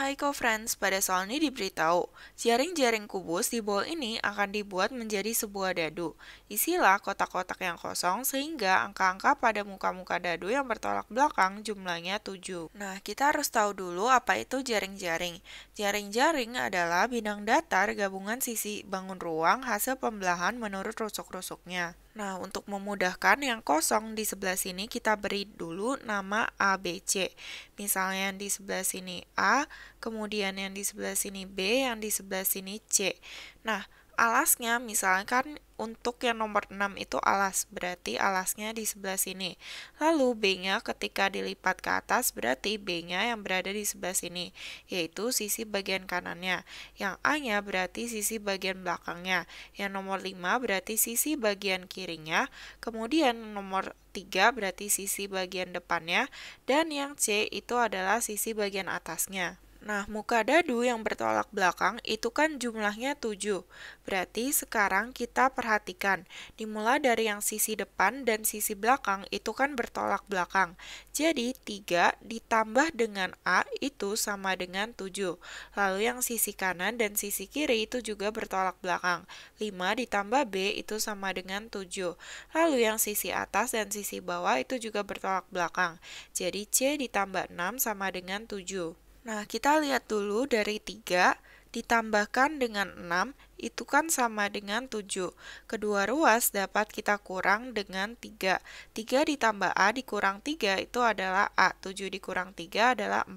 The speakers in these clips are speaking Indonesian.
Hai co-friends, pada soal ini diberitahu, jaring-jaring kubus di bowl ini akan dibuat menjadi sebuah dadu. Isilah kotak-kotak yang kosong sehingga angka-angka pada muka-muka dadu yang bertolak belakang jumlahnya 7. Nah, kita harus tahu dulu apa itu jaring-jaring. Jaring-jaring adalah bidang datar gabungan sisi bangun ruang hasil pembelahan menurut rusuk-rusuknya. Nah, untuk memudahkan yang kosong di sebelah sini kita beri dulu nama ABC. Misalnya yang di sebelah sini A, kemudian yang di sebelah sini B, yang di sebelah sini C. Nah, alasnya misalkan untuk yang nomor 6 itu alas, berarti alasnya di sebelah sini. Lalu B-nya ketika dilipat ke atas berarti B-nya yang berada di sebelah sini, yaitu sisi bagian kanannya. Yang A-nya berarti sisi bagian belakangnya. Yang nomor 5 berarti sisi bagian kirinya. Kemudian nomor 3 berarti sisi bagian depannya. Dan yang C itu adalah sisi bagian atasnya. Nah, muka dadu yang bertolak belakang itu kan jumlahnya 7. Berarti sekarang kita perhatikan, dimulai dari yang sisi depan dan sisi belakang itu kan bertolak belakang. Jadi, 3 ditambah dengan A itu sama dengan 7. Lalu yang sisi kanan dan sisi kiri itu juga bertolak belakang. 5 ditambah B itu sama dengan 7. Lalu yang sisi atas dan sisi bawah itu juga bertolak belakang. Jadi, C ditambah 6 sama dengan 7. Nah, kita lihat dulu dari 3 ditambahkan dengan 6 itu kan sama dengan 7. Kedua ruas dapat kita kurang dengan 3. 3 ditambah A dikurang 3 itu adalah A. 7 dikurang 3 adalah 4.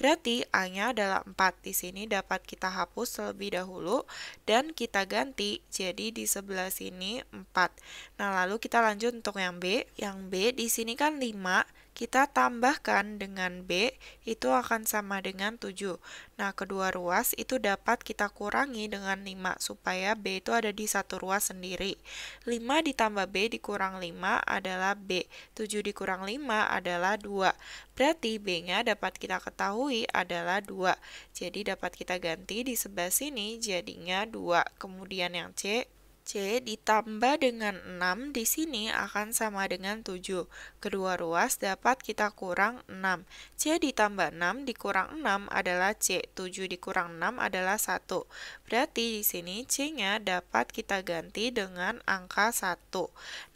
Berarti A-nya adalah 4. Di sini dapat kita hapus terlebih dahulu dan kita ganti jadi di sebelah sini 4. Nah, lalu kita lanjut untuk yang B. Yang B di sini kan 5 kita tambahkan dengan B, itu akan sama dengan 7. Nah, kedua ruas itu dapat kita kurangi dengan 5, supaya B itu ada di satu ruas sendiri. 5 ditambah B dikurang 5 adalah B, 7 dikurang 5 adalah 2. Berarti B-nya dapat kita ketahui adalah 2. Jadi dapat kita ganti di sebelah sini jadinya 2. Kemudian yang C C ditambah dengan 6 di sini akan sama dengan 7. Kedua ruas dapat kita kurang 6. C ditambah 6 dikurang 6 adalah C. 7 dikurang 6 adalah 1. Berarti di sini C-nya dapat kita ganti dengan angka 1.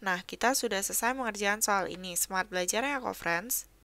Nah, kita sudah selesai mengerjakan soal ini. Smart belajar ya, kok friends.